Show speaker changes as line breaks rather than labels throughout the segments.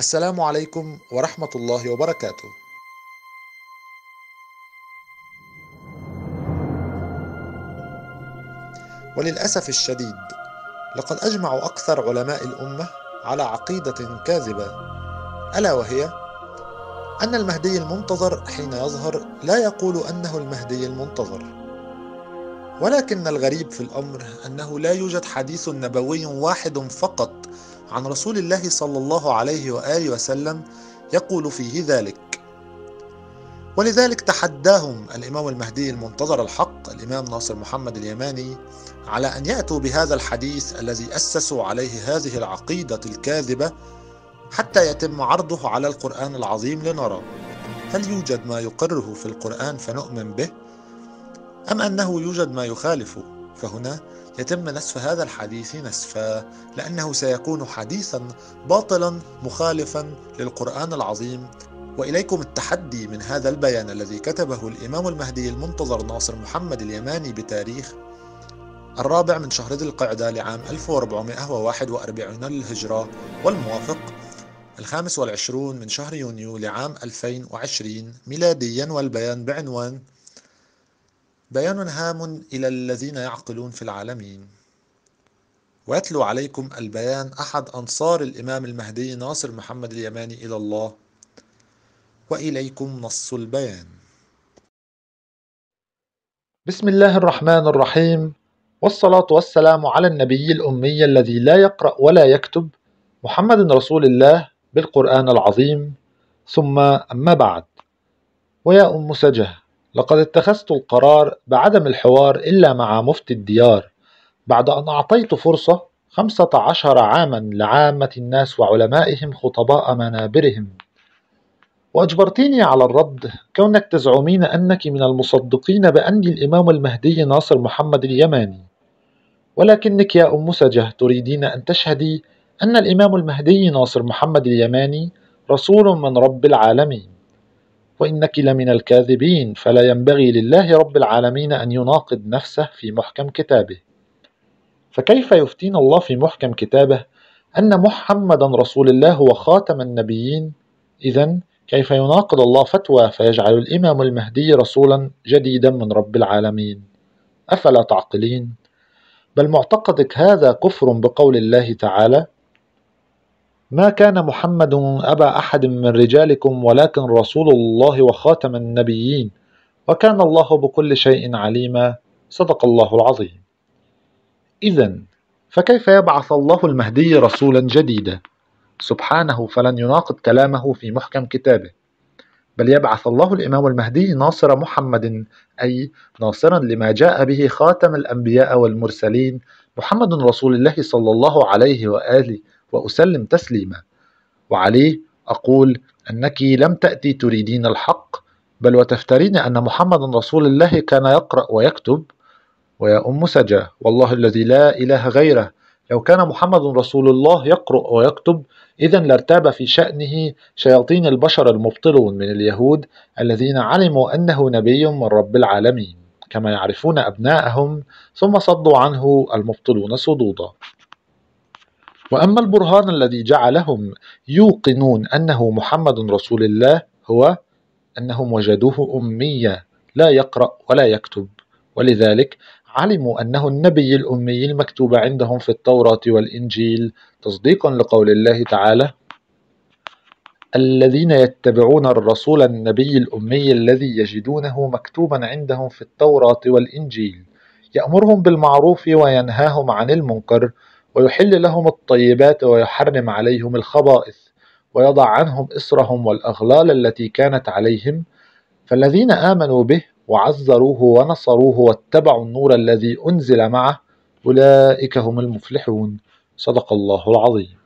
السلام عليكم ورحمه الله وبركاته وللأسف الشديد لقد أجمع أكثر علماء الأمة على عقيدة كاذبة ألا وهي أن المهدي المنتظر حين يظهر لا يقول أنه المهدي المنتظر ولكن الغريب في الأمر أنه لا يوجد حديث نبوي واحد فقط عن رسول الله صلى الله عليه واله وسلم يقول فيه ذلك ولذلك تحداهم الامام المهدي المنتظر الحق الامام ناصر محمد اليماني على ان ياتوا بهذا الحديث الذي اسسوا عليه هذه العقيده الكاذبه حتى يتم عرضه على القران العظيم لنرى هل يوجد ما يقره في القران فنؤمن به ام انه يوجد ما يخالفه فهنا يتم نسف هذا الحديث نسفا لأنه سيكون حديثا باطلا مخالفا للقرآن العظيم وإليكم التحدي من هذا البيان الذي كتبه الإمام المهدي المنتظر ناصر محمد اليماني بتاريخ الرابع من شهر ذي القعدة لعام 1441 للهجرة والموافق الخامس والعشرون من شهر يونيو لعام 2020 ميلاديا والبيان بعنوان بيان هام إلى الذين يعقلون في العالمين ويتلو عليكم البيان أحد أنصار الإمام المهدي ناصر محمد اليماني إلى الله وإليكم نص البيان بسم الله الرحمن الرحيم والصلاة والسلام على النبي الأمي الذي لا يقرأ ولا يكتب محمد رسول الله بالقرآن العظيم ثم أما بعد ويا أم سجه لقد اتخذت القرار بعدم الحوار إلا مع مفتي الديار بعد أن أعطيت فرصة خمسة عشر عاما لعامة الناس وعلمائهم خطباء منابرهم وأجبرتيني على الرد كونك تزعمين أنك من المصدقين بأني الإمام المهدي ناصر محمد اليماني ولكنك يا أم سجه تريدين أن تشهدي أن الإمام المهدي ناصر محمد اليماني رسول من رب العالمين وإنك لمن الكاذبين فلا ينبغي لله رب العالمين أن يناقض نفسه في محكم كتابه فكيف يفتينا الله في محكم كتابه أن محمدا رسول الله هو خاتم النبيين إذا كيف يناقض الله فتوى فيجعل الإمام المهدي رسولا جديدا من رب العالمين أفلا تعقلين بل معتقدك هذا كفر بقول الله تعالى ما كان محمد أبا أحد من رجالكم ولكن رسول الله وخاتم النبيين وكان الله بكل شيء عليما صدق الله العظيم إذا فكيف يبعث الله المهدي رسولا جديدا سبحانه فلن يناقض كلامه في محكم كتابه بل يبعث الله الإمام المهدي ناصر محمد أي ناصرا لما جاء به خاتم الأنبياء والمرسلين محمد رسول الله صلى الله عليه وآله وأسلم تسليما وعليه أقول أنك لم تأتي تريدين الحق بل وتفترين أن محمد رسول الله كان يقرأ ويكتب ويا أم سجى والله الذي لا إله غيره لو كان محمد رسول الله يقرأ ويكتب إذا لارتاب في شأنه شياطين البشر المبطلون من اليهود الذين علموا أنه نبي من رب العالمين كما يعرفون أبناءهم ثم صدوا عنه المبطلون صدودا وأما البرهان الذي جعلهم يوقنون أنه محمد رسول الله هو أنهم وجدوه أمية لا يقرأ ولا يكتب ولذلك علموا أنه النبي الأمي المكتوب عندهم في التوراة والإنجيل تصديقا لقول الله تعالى الذين يتبعون الرسول النبي الأمي الذي يجدونه مكتوبا عندهم في التوراة والإنجيل يأمرهم بالمعروف وينهاهم عن المنكر ويحل لهم الطيبات ويحرم عليهم الخبائث ويضع عنهم اسرهم والأغلال التي كانت عليهم فالذين آمنوا به وعزروه ونصروه واتبعوا النور الذي أنزل معه أولئك هم المفلحون صدق الله العظيم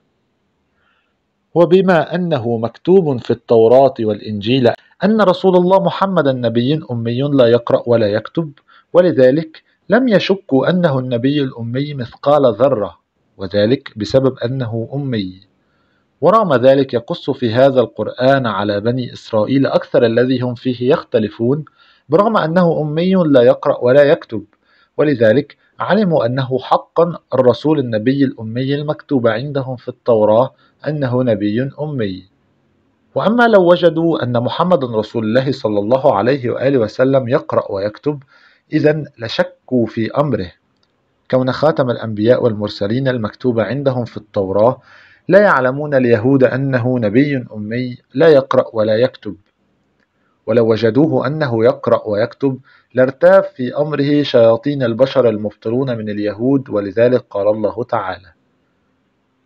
وبما أنه مكتوب في التوراة والإنجيل أن رسول الله محمد النبي أمي لا يقرأ ولا يكتب ولذلك لم يشكوا أنه النبي الأمي مثقال ذرة وذلك بسبب أنه أمي ورغم ذلك يقص في هذا القرآن على بني إسرائيل أكثر الذي هم فيه يختلفون برغم أنه أمي لا يقرأ ولا يكتب ولذلك علموا أنه حقا الرسول النبي الأمي المكتوب عندهم في التوراة أنه نبي أمي وأما لو وجدوا أن محمد رسول الله صلى الله عليه وآله وسلم يقرأ ويكتب إذا لشكوا في أمره كون خاتم الأنبياء والمرسلين المكتوب عندهم في التوراة لا يعلمون اليهود أنه نبي أمي لا يقرأ ولا يكتب ولو وجدوه أنه يقرأ ويكتب لارتاب في أمره شياطين البشر المبطلون من اليهود ولذلك قال الله تعالى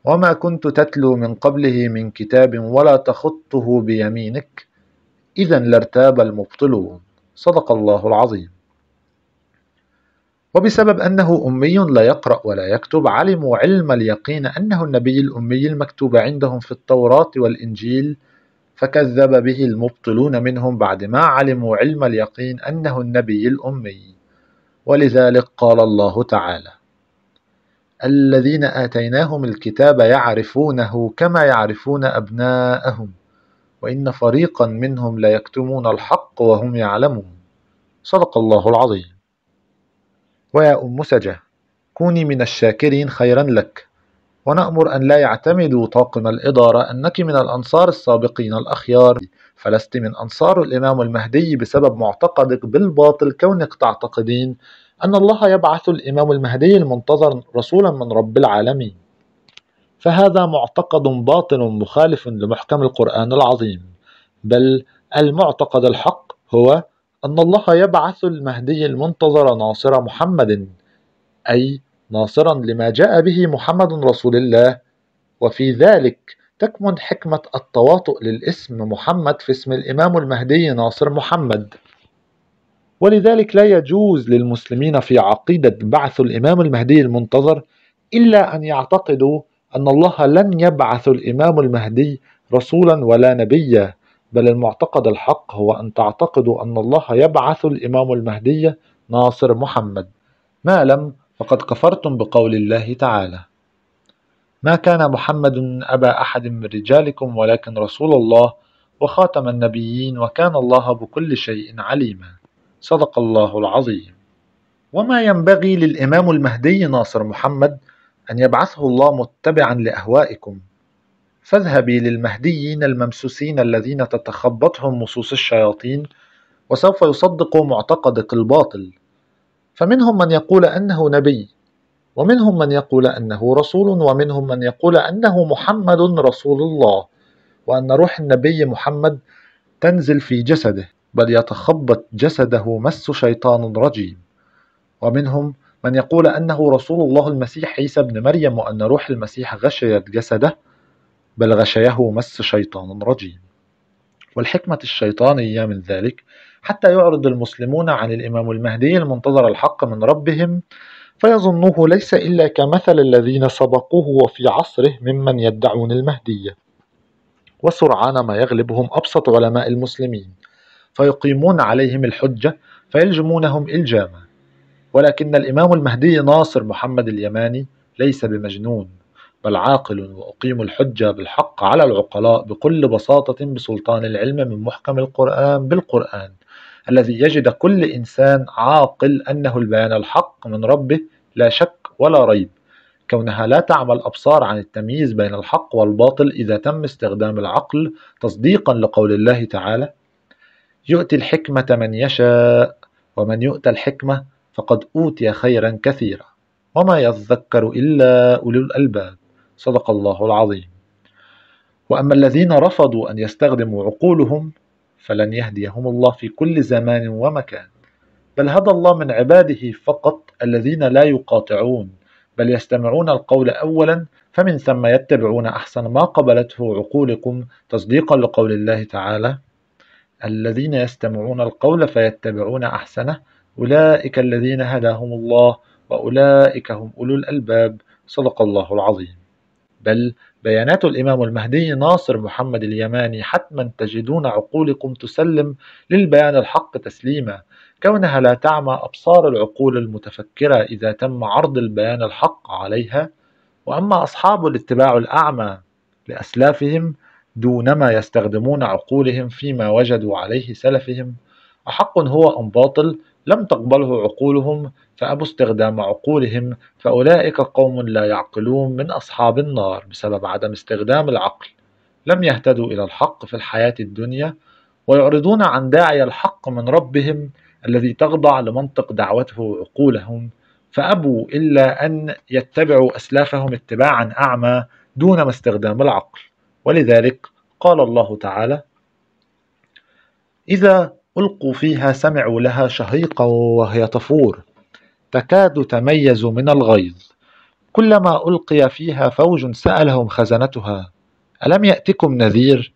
وما كنت تتلو من قبله من كتاب ولا تخطه بيمينك إذا لارتاب المبطلون صدق الله العظيم وبسبب أنه أمي لا يقرأ ولا يكتب علموا علم اليقين أنه النبي الأمي المكتوب عندهم في التوراة والإنجيل فكذب به المبطلون منهم بعد ما علموا علم اليقين أنه النبي الأمي ولذلك قال الله تعالى الذين آتيناهم الكتاب يعرفونه كما يعرفون أبناءهم وإن فريقا منهم ليكتمون الحق وهم يعلمون صدق الله العظيم ويا أم سجى كوني من الشاكرين خيرا لك ونأمر أن لا يعتمدوا طاقم الإدارة أنك من الأنصار السابقين الأخيار فلست من أنصار الإمام المهدي بسبب معتقدك بالباطل كونك تعتقدين أن الله يبعث الإمام المهدي المنتظر رسولا من رب العالمين فهذا معتقد باطل مخالف لمحكم القرآن العظيم بل المعتقد الحق هو أن الله يبعث المهدي المنتظر ناصر محمد أي ناصرا لما جاء به محمد رسول الله وفي ذلك تكمن حكمة التواطؤ للاسم محمد في اسم الإمام المهدي ناصر محمد ولذلك لا يجوز للمسلمين في عقيدة بعث الإمام المهدي المنتظر إلا أن يعتقدوا أن الله لن يبعث الإمام المهدي رسولا ولا نبيا بل المعتقد الحق هو أن تعتقدوا أن الله يبعث الإمام المهدي ناصر محمد ما لم فقد كفرتم بقول الله تعالى ما كان محمد أبا أحد من رجالكم ولكن رسول الله وخاتم النبيين وكان الله بكل شيء عليما صدق الله العظيم وما ينبغي للإمام المهدي ناصر محمد أن يبعثه الله متبعا لأهوائكم فاذهبي للمهديين الممسوسين الذين تتخبطهم مصوص الشياطين وسوف يصدقوا معتقدك الباطل فمنهم من يقول انه نبي ومنهم من يقول انه رسول ومنهم من يقول انه محمد رسول الله وان روح النبي محمد تنزل في جسده بل يتخبط جسده مس شيطان رجيم ومنهم من يقول انه رسول الله المسيح عيسى ابن مريم وان روح المسيح غشيت جسده بل غشيه مس شيطان رجيم والحكمة الشيطانية من ذلك حتى يعرض المسلمون عن الإمام المهدي المنتظر الحق من ربهم فيظنوه ليس إلا كمثل الذين سبقوه وفي عصره ممن يدعون المهدية وسرعان ما يغلبهم أبسط علماء المسلمين فيقيمون عليهم الحجة فيلجمونهم إلجاما ولكن الإمام المهدي ناصر محمد اليماني ليس بمجنون بل عاقل وأقيم الحجة بالحق على العقلاء بكل بساطة بسلطان العلم من محكم القرآن بالقرآن الذي يجد كل إنسان عاقل أنه البيان الحق من ربه لا شك ولا ريب كونها لا تعمى الأبصار عن التمييز بين الحق والباطل إذا تم استخدام العقل تصديقا لقول الله تعالى يؤتي الحكمة من يشاء ومن يؤتى الحكمة فقد أوتي خيرا كثيرا وما يذكر إلا أولو الألباب صدق الله العظيم واما الذين رفضوا ان يستخدموا عقولهم فلن يهديهم الله في كل زمان ومكان بل هدى الله من عباده فقط الذين لا يقاطعون بل يستمعون القول اولا فمن ثم يتبعون احسن ما قبلته عقولكم تصديقا لقول الله تعالى الذين يستمعون القول فيتبعون احسنه اولئك الذين هداهم الله واولئك هم اولو الالباب صدق الله العظيم بل بيانات الإمام المهدي ناصر محمد اليماني حتما تجدون عقولكم تسلم للبيان الحق تسليما كونها لا تعمى أبصار العقول المتفكرة إذا تم عرض البيان الحق عليها وأما أصحاب الاتباع الأعمى لأسلافهم دونما يستخدمون عقولهم فيما وجدوا عليه سلفهم أحق هو أم باطل لم تقبله عقولهم فأبوا استخدام عقولهم فأولئك قوم لا يعقلون من أصحاب النار بسبب عدم استخدام العقل لم يهتدوا إلى الحق في الحياة الدنيا ويعرضون عن داعي الحق من ربهم الذي تخضع لمنطق دعوته عقولهم فأبوا إلا أن يتبعوا أسلافهم اتباعا أعمى دون ما استخدام العقل ولذلك قال الله تعالى إذا ألقوا فيها سمعوا لها شهيقا وهي تفور تكاد تميز من الغيظ كلما ألقي فيها فوج سألهم خزنتها ألم يأتكم نذير؟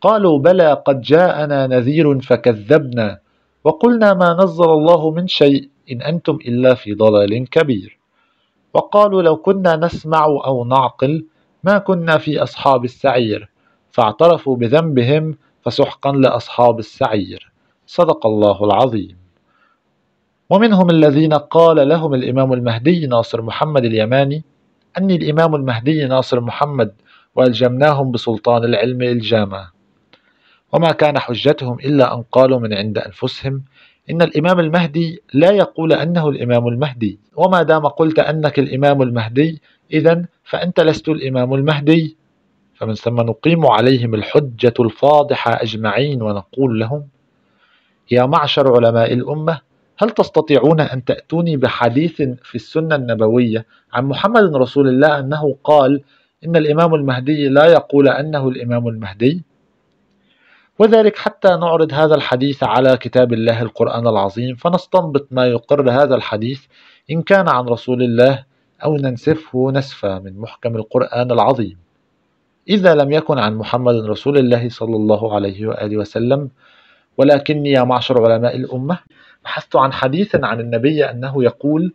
قالوا بلى قد جاءنا نذير فكذبنا وقلنا ما نزل الله من شيء إن أنتم إلا في ضلال كبير وقالوا لو كنا نسمع أو نعقل ما كنا في أصحاب السعير فاعترفوا بذنبهم فسحقا لأصحاب السعير صدق الله العظيم ومنهم الذين قال لهم الإمام المهدي ناصر محمد اليماني أني الإمام المهدي ناصر محمد وألجمناهم بسلطان العلم الجامع وما كان حجتهم إلا أن قالوا من عند أنفسهم إن الإمام المهدي لا يقول أنه الإمام المهدي وما دام قلت أنك الإمام المهدي إذا فأنت لست الإمام المهدي فمن ثم نقيم عليهم الحجة الفاضحة أجمعين ونقول لهم يا معشر علماء الأمة هل تستطيعون أن تأتوني بحديث في السنة النبوية عن محمد رسول الله أنه قال إن الإمام المهدي لا يقول أنه الإمام المهدي؟ وذلك حتى نعرض هذا الحديث على كتاب الله القرآن العظيم فنستنبط ما يقر هذا الحديث إن كان عن رسول الله أو ننسفه نسفا من محكم القرآن العظيم إذا لم يكن عن محمد رسول الله صلى الله عليه وآله وسلم ولكني يا معشر علماء الأمة بحثت عن حديث عن النبي أنه يقول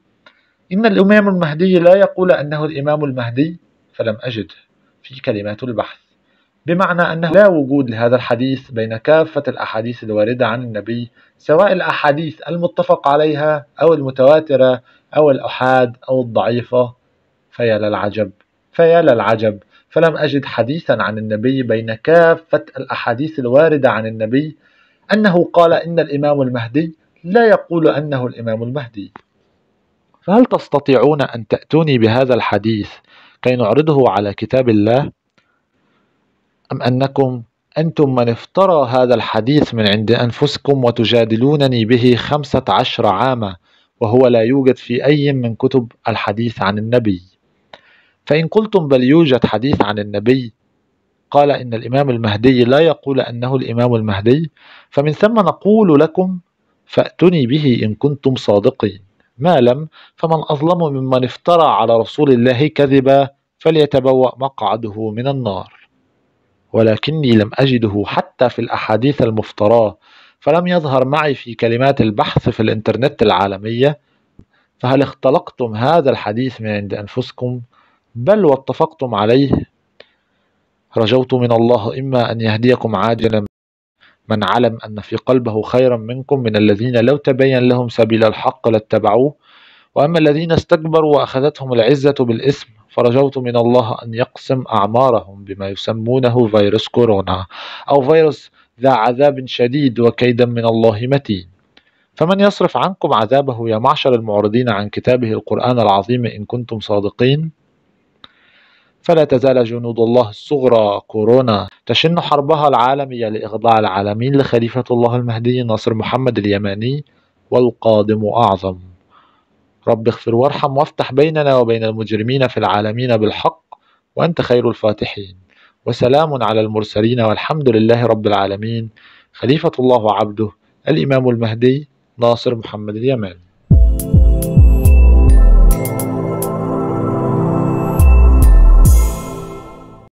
إن الإمام المهدي لا يقول أنه الإمام المهدي فلم أجده في كلمات البحث بمعنى أنه لا وجود لهذا الحديث بين كافة الأحاديث الواردة عن النبي سواء الأحاديث المتفق عليها أو المتواترة أو الأحاد أو الضعيفة فيا للعجب فيا للعجب فلم أجد حديثا عن النبي بين كافة الأحاديث الواردة عن النبي أنه قال إن الإمام المهدي لا يقول أنه الإمام المهدي فهل تستطيعون أن تأتوني بهذا الحديث كي نعرضه على كتاب الله أم أنكم أنتم من افترى هذا الحديث من عند أنفسكم وتجادلونني به خمسة عشر عاما وهو لا يوجد في أي من كتب الحديث عن النبي فإن قلتم بل يوجد حديث عن النبي قال إن الإمام المهدي لا يقول أنه الإمام المهدي فمن ثم نقول لكم فأتني به إن كنتم صادقين ما لم فمن أظلم ممن افترى على رسول الله كذبا فليتبوأ مقعده من النار ولكني لم أجده حتى في الأحاديث المفتراه فلم يظهر معي في كلمات البحث في الإنترنت العالمية فهل اختلقتم هذا الحديث من عند أنفسكم بل واتفقتم عليه رجوت من الله إما أن يهديكم عاجلا من علم أن في قلبه خيرا منكم من الذين لو تبين لهم سبيل الحق لاتبعوه وأما الذين استكبروا وأخذتهم العزة بالإثم فرجوت من الله أن يقسم أعمارهم بما يسمونه فيروس كورونا أو فيروس ذا عذاب شديد وكيدا من الله متين فمن يصرف عنكم عذابه يا معشر المعرضين عن كتابه القرآن العظيم إن كنتم صادقين فلا تزال جنود الله الصغرى كورونا تشن حربها العالمية لإخضاع العالمين لخليفة الله المهدي ناصر محمد اليماني والقادم أعظم رب اغفر وارحم وافتح بيننا وبين المجرمين في العالمين بالحق وأنت خير الفاتحين وسلام على المرسلين والحمد لله رب العالمين خليفة الله وعبده الإمام المهدي ناصر محمد اليماني